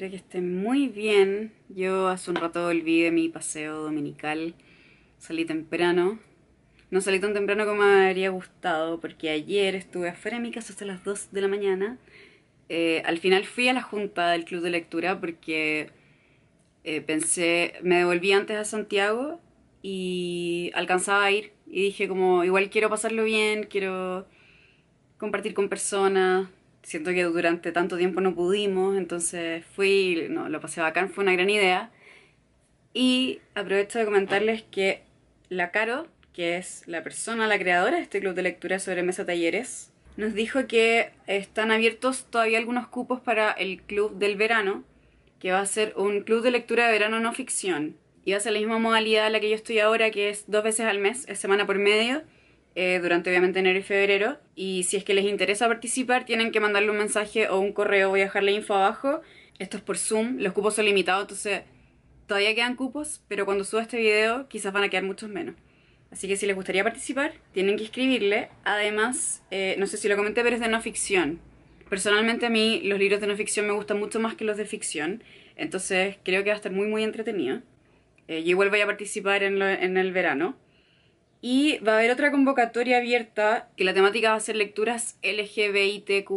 Espero que esté muy bien. Yo hace un rato olvidé mi paseo dominical. Salí temprano. No salí tan temprano como me habría gustado, porque ayer estuve afuera de mi casa hasta las 2 de la mañana. Eh, al final fui a la junta del club de lectura porque eh, pensé, me devolví antes a Santiago y alcanzaba a ir. Y dije como, igual quiero pasarlo bien, quiero compartir con personas, siento que durante tanto tiempo no pudimos, entonces fui, no, lo pasé bacán, fue una gran idea. Y aprovecho de comentarles que la Caro, que es la persona, la creadora de este club de lectura sobre mesa talleres, nos dijo que están abiertos todavía algunos cupos para el club del verano, que va a ser un club de lectura de verano no ficción. Y va a ser la misma modalidad a la que yo estoy ahora, que es dos veces al mes, es semana por medio eh, durante obviamente enero y febrero. Y si es que les interesa participar, tienen que mandarle un mensaje o un correo, voy a dejar info abajo. Esto es por Zoom, los cupos son limitados, entonces todavía quedan cupos, pero cuando suba este video quizás van a quedar muchos menos. Así que si les gustaría participar, tienen que escribirle. Además, eh, no sé si lo comenté, pero es de no ficción. Personalmente a mí los libros de no ficción me gustan mucho más que los de ficción, entonces creo que va a estar muy muy entretenido. Eh, y yo igual voy a participar en, en el verano. Y va a haber otra convocatoria abierta que la temática va a ser lecturas LGBTQ+.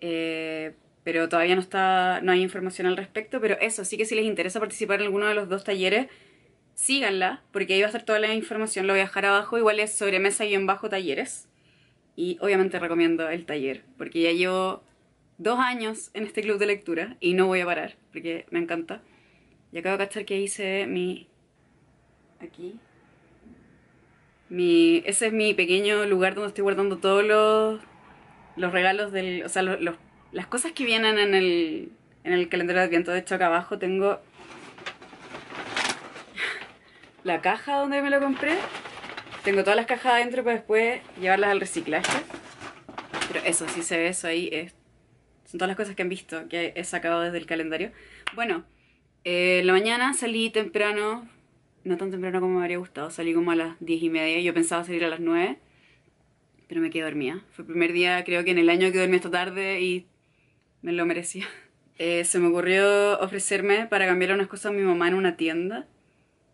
Eh, pero todavía no está no hay información al respecto, pero eso, sí que si les interesa participar en alguno de los dos talleres, síganla, porque ahí va a estar toda la información, lo voy a dejar abajo, igual es sobre mesa y en bajo talleres. Y obviamente recomiendo el taller, porque ya llevo dos años en este club de lectura y no voy a parar, porque me encanta. Y acabo de cachar que hice mi... aquí, ese es mi pequeño lugar donde estoy guardando todos los, regalos del. O sea, los, las cosas que vienen en el, calendario de Adviento. De hecho, acá abajo tengo la caja donde me lo compré. Tengo todas las cajas adentro para después llevarlas al reciclaje. Pero eso, si se ve eso ahí, es, son todas las cosas que han visto, que he sacado desde el calendario. Bueno, eh, la mañana salí temprano, no tan temprano como me habría gustado. Salí como a las diez y media. Yo pensaba salir a las nueve pero me quedé dormida. Fue el primer día, creo que en el año que dormí esta tarde y me lo merecía. Eh, se me ocurrió ofrecerme para cambiar unas cosas a mi mamá en una tienda.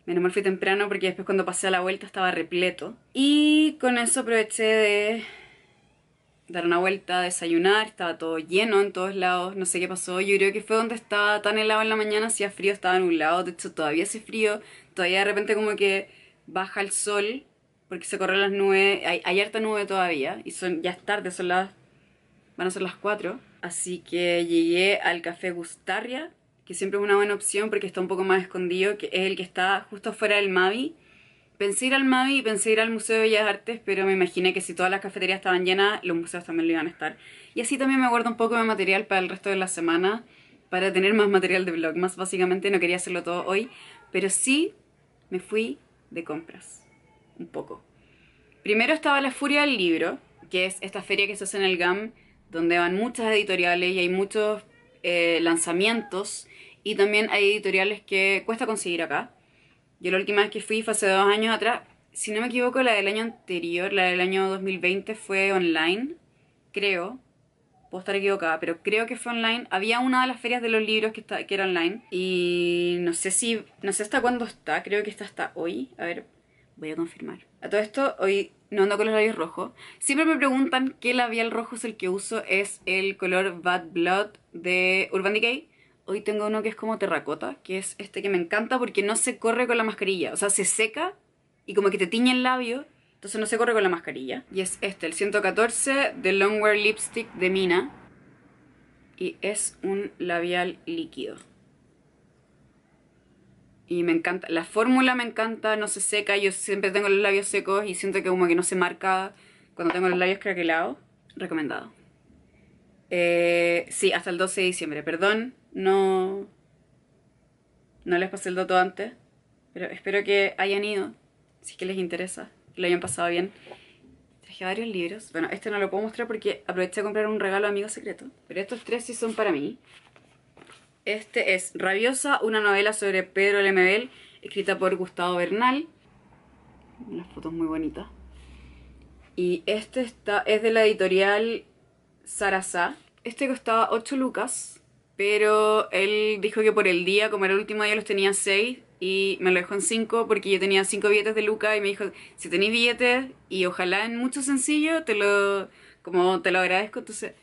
Menos mal fui temprano porque después cuando pasé a la vuelta estaba repleto. Y con eso aproveché de dar una vuelta, desayunar, estaba todo lleno en todos lados, no sé qué pasó, yo creo que fue donde estaba tan helado en la mañana, hacía frío, estaba en un lado de hecho todavía hace frío, todavía de repente como que baja el sol porque se corren las nubes, hay, harta nube todavía y son ya es tarde, son las van a ser las 4, así que llegué al café Gustaria, que siempre es una buena opción porque está un poco más escondido, que es el que está justo fuera del Mavi. Pensé ir al Mavi y pensé ir al Museo de Bellas Artes, pero me imaginé que si todas las cafeterías estaban llenas, los museos también lo iban a estar. Y así también me guardo un poco de material para el resto de la semana, para tener más material de blog. Más básicamente no quería hacerlo todo hoy, pero sí me fui de compras. Un poco. Primero estaba la Furia del Libro, que es esta feria que se hace en el GAM, donde van muchas editoriales y hay muchos eh, lanzamientos. Y también hay editoriales que cuesta conseguir acá. Yo la última vez que fui fue hace dos años atrás. Si no me equivoco, la del año anterior, la del año 2020, fue online, creo puedo estar equivocada, pero creo que fue online. Había una de las ferias de los libros que, que era online y no sé si, no sé hasta cuándo está, creo que está hasta hoy. A ver, voy a confirmar. A todo esto, hoy no ando con los labios rojos. Siempre me preguntan qué labial rojo es el que uso. Es el color Bad Blood de Urban Decay. Hoy tengo uno que es como terracota, que es este que me encanta porque no se corre con la mascarilla. O sea, se seca y como que te tiñe el labio entonces no se corre con la mascarilla. Y es este, el 114 de Longwear Lipstick de Mina. Y es un labial líquido. Y me encanta, la fórmula me encanta, no se seca, yo siempre tengo los labios secos y siento que como que no se marca cuando tengo los labios craquelados. Recomendado. Eh, sí, hasta el 12 de diciembre, perdón, no, no les pasé el dato antes, pero espero que hayan ido, si es que les interesa lo hayan pasado bien. Traje varios libros. Bueno, este no lo puedo mostrar porque aproveché a comprar un regalo amigo secreto. Pero estos tres sí son para mí. Este es Rabiosa, una novela sobre Pedro Lemebel, escrita por Gustavo Bernal. Unas fotos muy bonitas. Y este está, es de la editorial Sarasa. Este costaba 8 lucas, pero él dijo que por el día, como era el último día los tenía 6, y me lo dejó en 5 porque yo tenía 5 billetes de Luca y me dijo, si tenéis billetes y ojalá en mucho sencillo, te lo, como te lo agradezco, entonces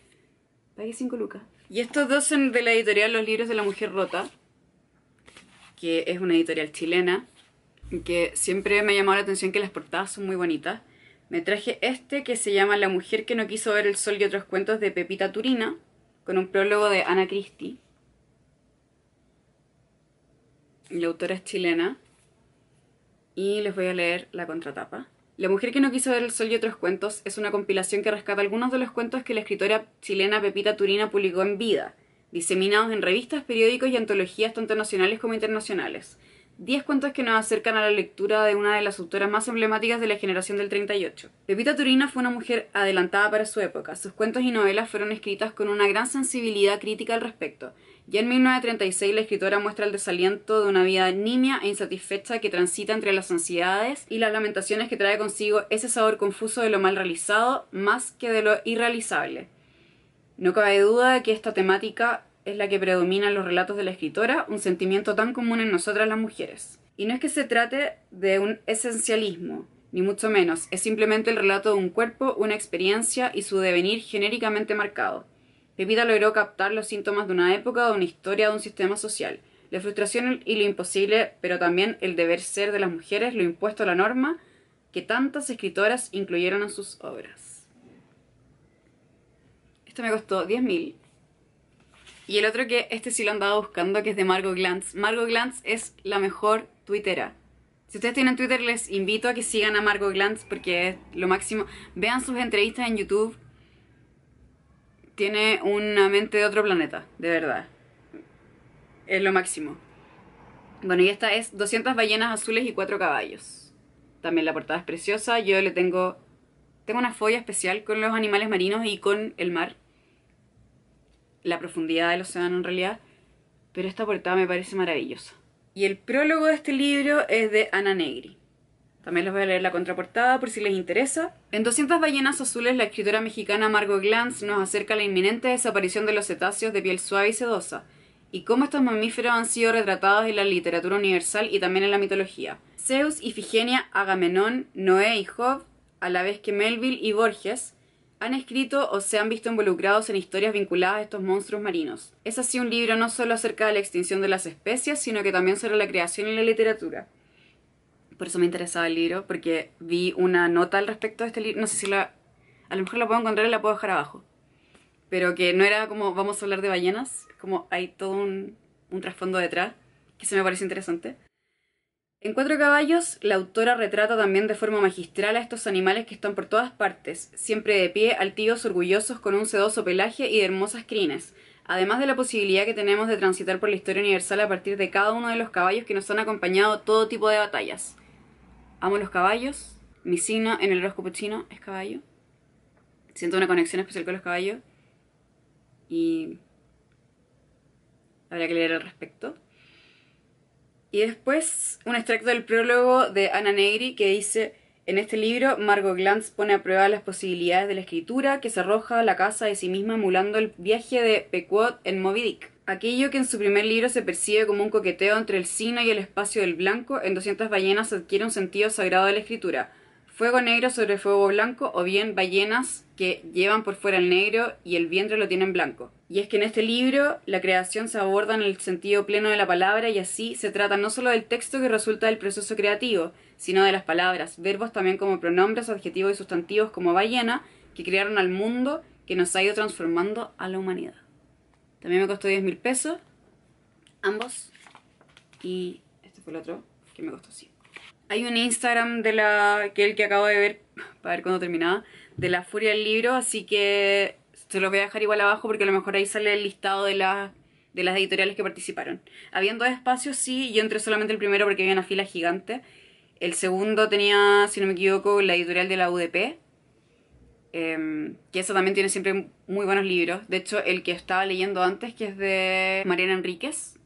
pagué 5 Lucas. Y estos dos son de la editorial Los Libros de la Mujer Rota, que es una editorial chilena, que siempre me ha llamado la atención que las portadas son muy bonitas. Me traje este que se llama La mujer que no quiso ver el sol y otros cuentos de Pepita Turina, con un prólogo de Ana Christie. La autora es chilena. Y les voy a leer la contratapa. La mujer que no quiso ver el sol y otros cuentos es una compilación que rescata algunos de los cuentos que la escritora chilena Pepita Turina publicó en vida, diseminados en revistas, periódicos y antologías tanto nacionales como internacionales. 10 cuentos que nos acercan a la lectura de una de las autoras más emblemáticas de la generación del 38. Pepita Turina fue una mujer adelantada para su época. Sus cuentos y novelas fueron escritas con una gran sensibilidad crítica al respecto. Ya en 1936 la escritora muestra el desaliento de una vida nimia e insatisfecha que transita entre las ansiedades y las lamentaciones que trae consigo ese sabor confuso de lo mal realizado más que de lo irrealizable. No cabe duda de que esta temática es la que predomina en los relatos de la escritora, un sentimiento tan común en nosotras las mujeres. Y no es que se trate de un esencialismo, ni mucho menos, es simplemente el relato de un cuerpo, una experiencia y su devenir genéricamente marcado. Pepita logró captar los síntomas de una época, de una historia, de un sistema social. La frustración y lo imposible, pero también el deber ser de las mujeres, lo impuesto a la norma, que tantas escritoras incluyeron en sus obras. Esto me costó 10.000 y el otro que este sí lo andaba buscando, que es de Margot Glantz. Margot Glantz es la mejor twittera. Si ustedes tienen Twitter, les invito a que sigan a Margot Glantz porque es lo máximo. Vean sus entrevistas en YouTube. Tiene una mente de otro planeta, de verdad. Es lo máximo. Bueno, y esta es 200 ballenas azules y 4 caballos. También la portada es preciosa. Yo le tengo... Tengo una folla especial con los animales marinos y con el mar la profundidad del océano en realidad, pero esta portada me parece maravillosa. Y el prólogo de este libro es de Ana Negri. También les voy a leer la contraportada por si les interesa. En 200 ballenas azules, la escritora mexicana Margot Glantz nos acerca la inminente desaparición de los cetáceos de piel suave y sedosa, y cómo estos mamíferos han sido retratados en la literatura universal y también en la mitología. Zeus, Ifigenia, Agamenón, Noé y Job, a la vez que Melville y Borges, han escrito o se han visto involucrados en historias vinculadas a estos monstruos marinos. Es así un libro no solo acerca de la extinción de las especies, sino que también sobre la creación y la literatura. Por eso me interesaba el libro, porque vi una nota al respecto de este libro, no sé si la... A lo mejor la puedo encontrar y la puedo dejar abajo. Pero que no era como vamos a hablar de ballenas, como hay todo un, trasfondo detrás, que se me parece interesante. En Cuatro Caballos, la autora retrata también de forma magistral a estos animales que están por todas partes, siempre de pie, altivos, orgullosos, con un sedoso pelaje y de hermosas crines, además de la posibilidad que tenemos de transitar por la historia universal a partir de cada uno de los caballos que nos han acompañado todo tipo de batallas. Amo los caballos, mi signo en el horóscopo chino es caballo, siento una conexión especial con los caballos y habría que leer al respecto. Y después un extracto del prólogo de Anna Negri que dice, en este libro Margot Glantz pone a prueba las posibilidades de la escritura que se arroja a la casa de sí misma emulando el viaje de Pequot en Moby Dick. Aquello que en su primer libro se percibe como un coqueteo entre el sino y el espacio del blanco, en 200 ballenas adquiere un sentido sagrado de la escritura fuego negro sobre fuego blanco o bien ballenas que llevan por fuera el negro y el vientre lo tienen blanco. Y es que en este libro la creación se aborda en el sentido pleno de la palabra y así se trata no solo del texto que resulta del proceso creativo, sino de las palabras, verbos también como pronombres, adjetivos y sustantivos como ballena, que crearon al mundo que nos ha ido transformando a la humanidad. También me costó 10 mil pesos, ambos, y este fue el otro que me costó 100. Hay un Instagram de la que el que acabo de ver, para ver cuándo terminaba, de la furia del libro, así que se lo voy a dejar igual abajo porque a lo mejor ahí sale el listado de las de las editoriales que participaron. dos espacios, sí, yo entré solamente el primero porque había una fila gigante. El segundo tenía, si no me equivoco, la editorial de la UDP, em, que esa también tiene siempre muy buenos libros. De hecho, el que estaba leyendo antes, que es de Mariana Enríquez,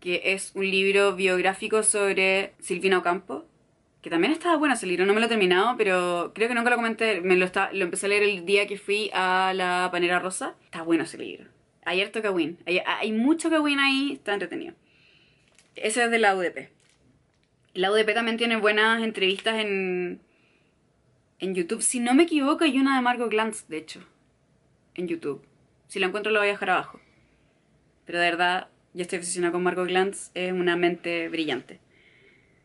que es un libro biográfico sobre Silvina Ocampo, que también estaba bueno ese libro, no me lo he terminado, pero creo que nunca lo comenté, me lo, está, lo empecé a leer el día que fui a la Panera Rosa. Está bueno ese libro. Ayer toca Win. Hay, mucho que Win ahí, está entretenido. Ese es de la UDP. La UDP también tiene buenas entrevistas en, en YouTube. Si no me equivoco, hay una de Marco Glantz, de hecho, en YouTube. Si la encuentro, la voy a dejar abajo. Pero de verdad, y estoy obsesionada con Marco Glantz, es una mente brillante.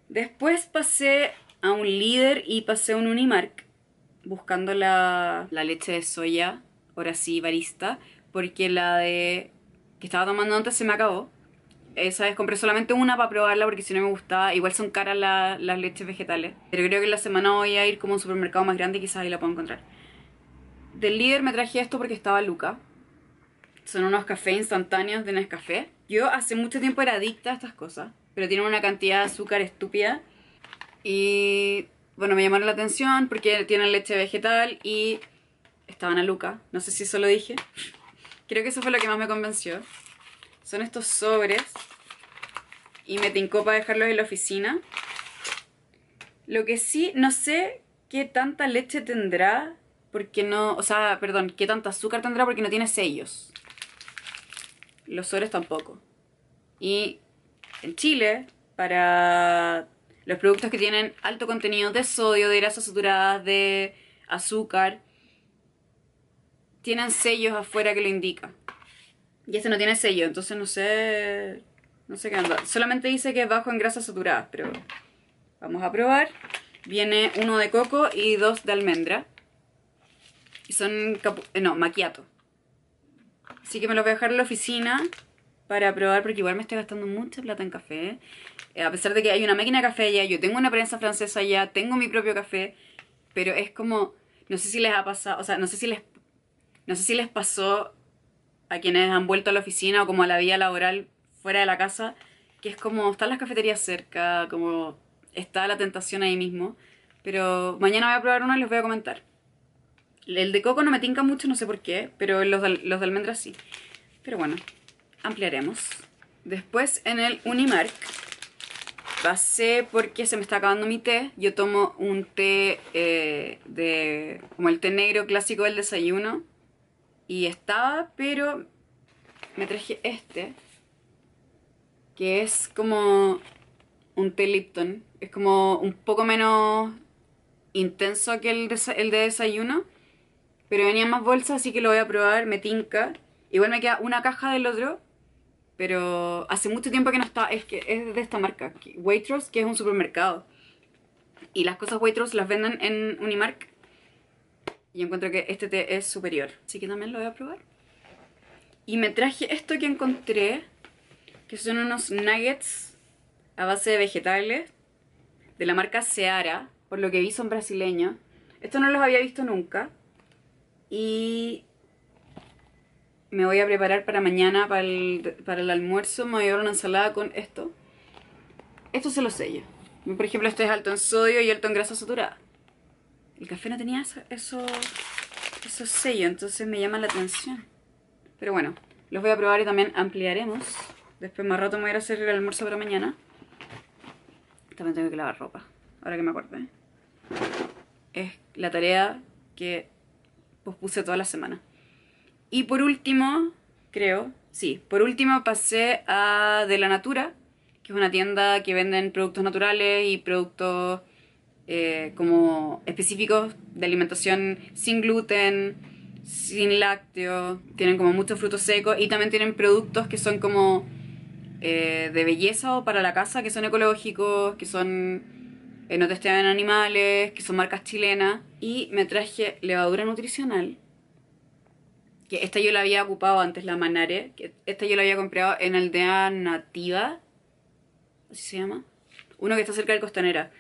Después pasé a un líder y pasé a un Unimark, buscando la, la leche de soya, ahora sí barista, porque la de que estaba tomando antes se me acabó. Esa vez compré solamente una para probarla porque si no me gustaba. Igual son caras las leches vegetales. Pero creo que la semana voy a ir como a un supermercado más grande y quizás ahí la puedo encontrar. Del líder me traje esto porque estaba Luca. Son unos cafés instantáneos de Nescafé. Yo hace mucho tiempo era adicta a estas cosas, pero tienen una cantidad de azúcar estúpida. Y bueno, me llamaron la atención porque tienen leche vegetal y estaban a Luca. No sé si eso lo dije. Creo que eso fue lo que más me convenció. Son estos sobres. Y me tincó para dejarlos en la oficina. Lo que sí, no sé qué tanta leche tendrá. Porque no... O sea, perdón, qué tanta azúcar tendrá porque no tiene sellos los sobres tampoco. Y en Chile, para los productos que tienen alto contenido de sodio, de grasas saturadas, de azúcar, tienen sellos afuera que lo indican. Y este no tiene sello, entonces no sé. No sé qué anda. Solamente dice que es bajo en grasas saturadas, pero vamos a probar. Viene uno de coco y dos de almendra. Y son. Eh, no, maquiato. Así que me los voy a dejar en la oficina para probar, porque igual me estoy gastando mucha plata en café. Eh, a pesar de que hay una máquina de café allá, yo tengo una prensa francesa allá, tengo mi propio café, pero es como, no sé si les ha pasado, o sea, no sé si les, no sé si les pasó a quienes han vuelto a la oficina o como a la vía laboral fuera de la casa, que es como, están las cafeterías cerca, como está la tentación ahí mismo. Pero mañana voy a probar uno y les voy a comentar. El de coco no me tinca mucho, no sé por qué, pero los de, los sí. Pero bueno, ampliaremos. Después en el Unimark pasé porque se me está acabando mi té. Yo tomo un té eh, de como el té negro clásico del desayuno. Y estaba, pero me traje este. Que es como un té Lipton. Es como un poco menos intenso que el de desayuno. Pero venían más bolsas, así que lo voy a probar, me tinca. Igual me queda una caja del otro, pero hace mucho tiempo que no está, es que es de esta marca, Waitrose, que es un supermercado. Y las cosas Waitrose las venden en Unimark. Y encuentro que este té es superior. Así que también lo voy a probar. Y me traje esto que encontré, que son unos nuggets a base de vegetales, de la marca Seara. Por lo que vi son brasileños. Esto no los había visto nunca. Y me voy a preparar para mañana, para el, almuerzo. Me voy a llevar una ensalada con esto. Esto se lo sello. Por ejemplo, esto es alto en sodio y alto en grasa saturada. El café no tenía eso, eso, entonces me llama la atención. Pero bueno, los voy a probar y también ampliaremos. Después más rato me voy a hacer el almuerzo para mañana. También tengo que lavar ropa, ahora que me acuerdo. ¿eh? Es la tarea que puse toda la semana. Y por último, creo, sí, por último pasé a De la Natura, que es una tienda que venden productos naturales y productos eh, como específicos de alimentación sin gluten, sin lácteos, tienen como muchos frutos secos y también tienen productos que son como eh, de belleza o para la casa, que son ecológicos, que son que eh, No Testean Animales, que son marcas chilenas. Y me traje levadura nutricional, que esta yo la había ocupado antes, la Manare. Que esta yo la había comprado en Aldea Nativa, así se llama. Uno que está cerca de Costanera.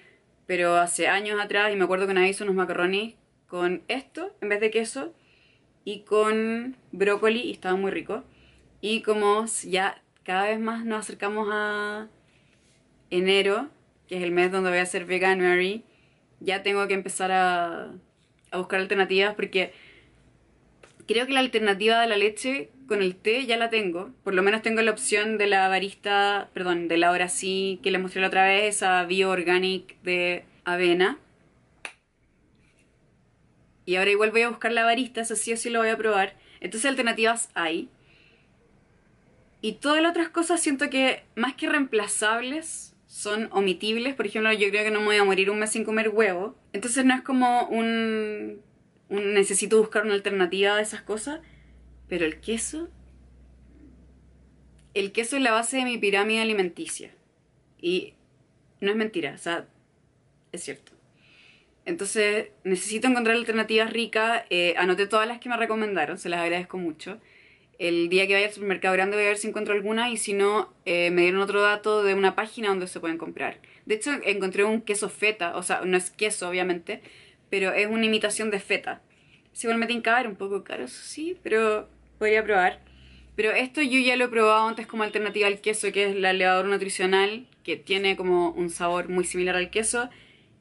Pero hace años atrás, y me acuerdo que nadie hizo unos macarrones con esto, en vez de queso, y con brócoli, y estaba muy rico. Y como ya cada vez más nos acercamos a enero, que es el mes donde voy a hacer Veganuary, ya tengo que empezar a, buscar alternativas porque creo que la alternativa de la leche con el té ya la tengo. Por lo menos tengo la opción de la barista, perdón, de la hora sí que les mostré la otra vez, esa bio organic de avena. Y ahora igual voy a buscar la barista, eso sí o sí lo voy a probar. Entonces alternativas hay. Y todas las otras cosas siento que más que reemplazables, son omitibles. Por ejemplo, yo creo que no me voy a morir un mes sin comer huevo. Entonces no es como un, necesito buscar una alternativa a esas cosas. Pero el queso... El queso es la base de mi pirámide alimenticia. Y no es mentira, o sea, es cierto. Entonces necesito encontrar alternativas ricas. Eh, anoté todas las que me recomendaron, se las agradezco mucho el día que vaya al supermercado grande voy a ver si encuentro alguna y si no, eh, me dieron otro dato de una página donde se pueden comprar. De hecho, encontré un queso feta, o sea, no es queso obviamente, pero es una imitación de feta. Si igual me en era un poco caro, eso sí, pero podría probar. Pero esto yo ya lo he probado antes como alternativa al queso, que es la levadura nutricional, que tiene como un sabor muy similar al queso.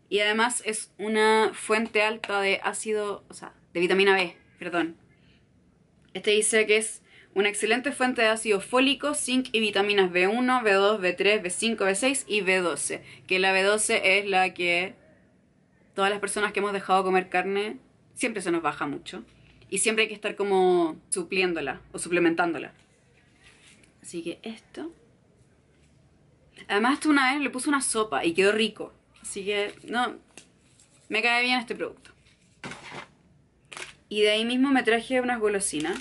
Y además es una fuente alta de ácido, o sea, de vitamina B, perdón. Este dice que es una excelente fuente de ácido fólico, zinc y vitaminas B1, B2, B3, B5, B6 y B12. Que la B12 es la que todas las personas que hemos dejado comer carne siempre se nos baja mucho. Y siempre hay que estar como supliéndola o suplementándola. Así que esto. Además, una vez le puse una sopa y quedó rico. Así que, no, me cae bien este producto. Y de ahí mismo me traje unas golosinas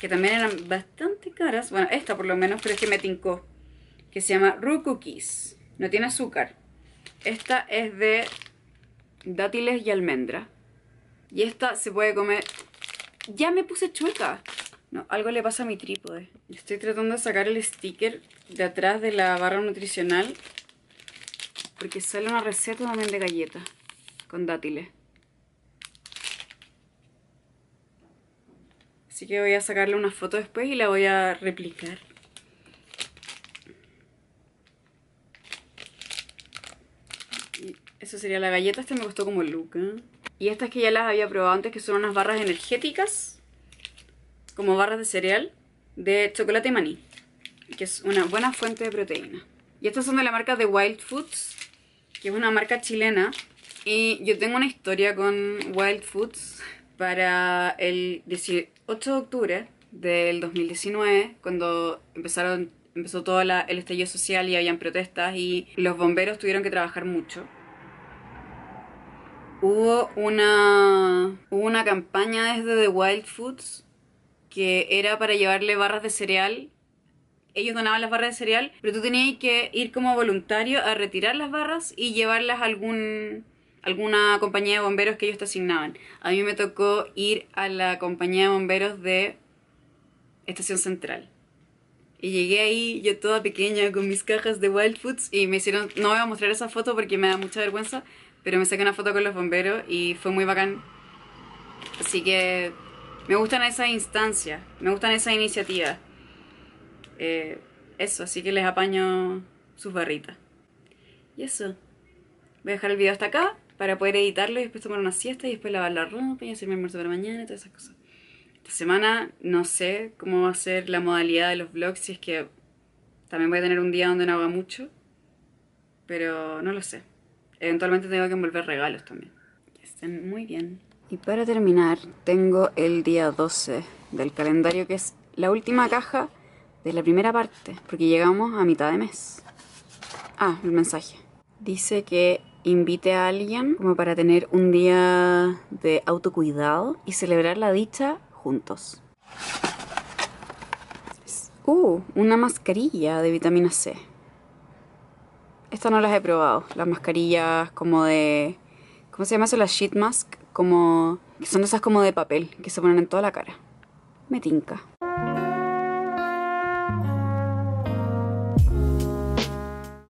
que también eran bastante caras. Bueno, esta por lo menos, pero es que me tincó. Que se llama Rue Cookies. No tiene azúcar. Esta es de dátiles y almendra. Y esta se puede comer... ¡Ya me puse chueca! No, algo le pasa a mi trípode. Estoy tratando de sacar el sticker de atrás de la barra nutricional. Porque sale una receta también de galletas con dátiles. Así que voy a sacarle una foto después y la voy a replicar. Esa eso sería la galleta, esta me costó como Luca. Y estas que ya las había probado antes, que son unas barras energéticas. Como barras de cereal. De chocolate y maní. Que es una buena fuente de proteína. Y estas son de la marca de Wild Foods. Que es una marca chilena. Y yo tengo una historia con Wild Foods para el 18 de octubre del 2019, cuando empezaron, empezó todo el estallido social y habían protestas y los bomberos tuvieron que trabajar mucho. Hubo una, hubo una campaña desde The Wild Foods que era para llevarle barras de cereal. Ellos donaban las barras de cereal, pero tú tenías que ir como voluntario a retirar las barras y llevarlas a algún alguna compañía de bomberos que ellos te asignaban. A mí me tocó ir a la compañía de bomberos de Estación Central. Y llegué ahí, yo toda pequeña, con mis cajas de Wild Foods, y me hicieron, no voy a mostrar esa foto porque me da mucha vergüenza, pero me saqué una foto con los bomberos y fue muy bacán. Así que me gustan esas instancias, me gustan esas iniciativas. Eh, eso, así que les apaño sus barritas. Y eso. Voy a dejar el video hasta acá para poder editarlo y después tomar una siesta y después lavar la ropa y hacer mi almuerzo para mañana y todas esas cosas. Esta semana no sé cómo va a ser la modalidad de los vlogs, si es que también voy a tener un día donde no haga mucho, pero no lo sé. Eventualmente tengo que envolver regalos también. Estén muy bien. Y para terminar, tengo el día 12 del calendario, que es la última caja de la primera parte, porque llegamos a mitad de mes. Ah, el mensaje. Dice que invite a alguien como para tener un día de autocuidado y celebrar la dicha juntos. Uh, una mascarilla de vitamina C. Estas no las he probado. Las mascarillas como de... ¿Cómo se llama eso? Las sheet mask. Como... que Son esas como de papel que se ponen en toda la cara. Me tinca.